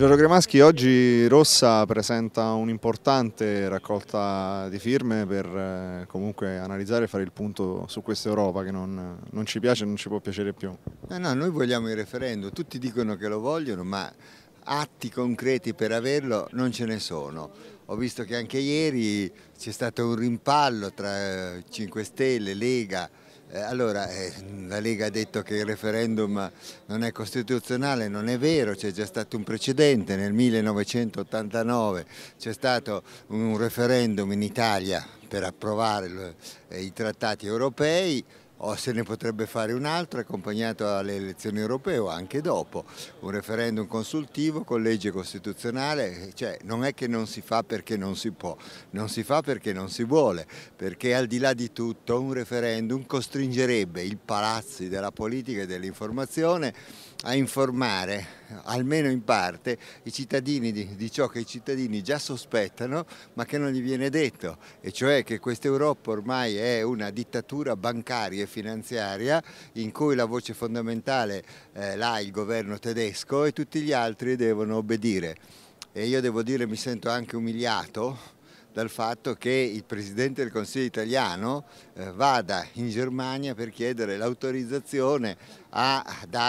Giorgio Gremaschi, oggi Rossa presenta un'importante raccolta di firme per eh, comunque analizzare e fare il punto su questa Europa che non, non ci piace e non ci può piacere più. Eh no, noi vogliamo il referendum, tutti dicono che lo vogliono ma atti concreti per averlo non ce ne sono. Ho visto che anche ieri c'è stato un rimpallo tra 5 eh, Stelle, Lega, eh, allora, eh, la Lega ha detto che il referendum non è costituzionale, non è vero, c'è già stato un precedente, nel 1989 c'è stato un referendum in Italia per approvare eh, i trattati europei, o se ne potrebbe fare un altro accompagnato alle elezioni europee o anche dopo, un referendum consultivo con legge costituzionale, cioè non è che non si fa perché non si può, non si fa perché non si vuole, perché al di là di tutto un referendum costringerebbe i palazzi della politica e dell'informazione a informare, almeno in parte, i cittadini di, di, ciò che i cittadini già sospettano ma che non gli viene detto, e cioè che questa Europa ormai è una dittatura bancaria e finanziaria in cui la voce fondamentale eh, l'ha il governo tedesco e tutti gli altri devono obbedire. E io devo dire mi sento anche umiliato dal fatto che il Presidente del Consiglio italiano eh, vada in Germania per chiedere l'autorizzazione a,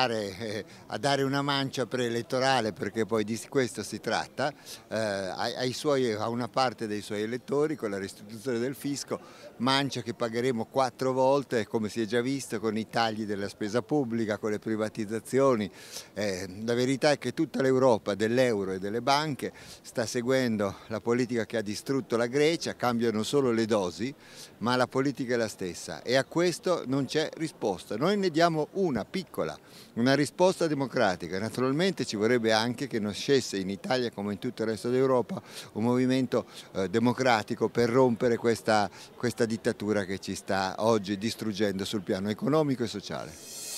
eh, a dare, una mancia preelettorale, perché poi di questo si tratta, eh, suoi, a una parte dei suoi elettori con la restituzione del fisco, mancia che pagheremo quattro volte, come si è già visto, con i tagli della spesa pubblica, con le privatizzazioni. la verità è che tutta l'Europa dell'euro e delle banche sta seguendo la politica che ha distrutto soprattutto la Grecia, cambiano solo le dosi, ma la politica è la stessa e a questo non c'è risposta. Noi ne diamo una piccola, una risposta democratica. Naturalmente ci vorrebbe anche che nascesse in Italia come in tutto il resto d'Europa un movimento eh, democratico per rompere questa, questa dittatura che ci sta oggi distruggendo sul piano economico e sociale.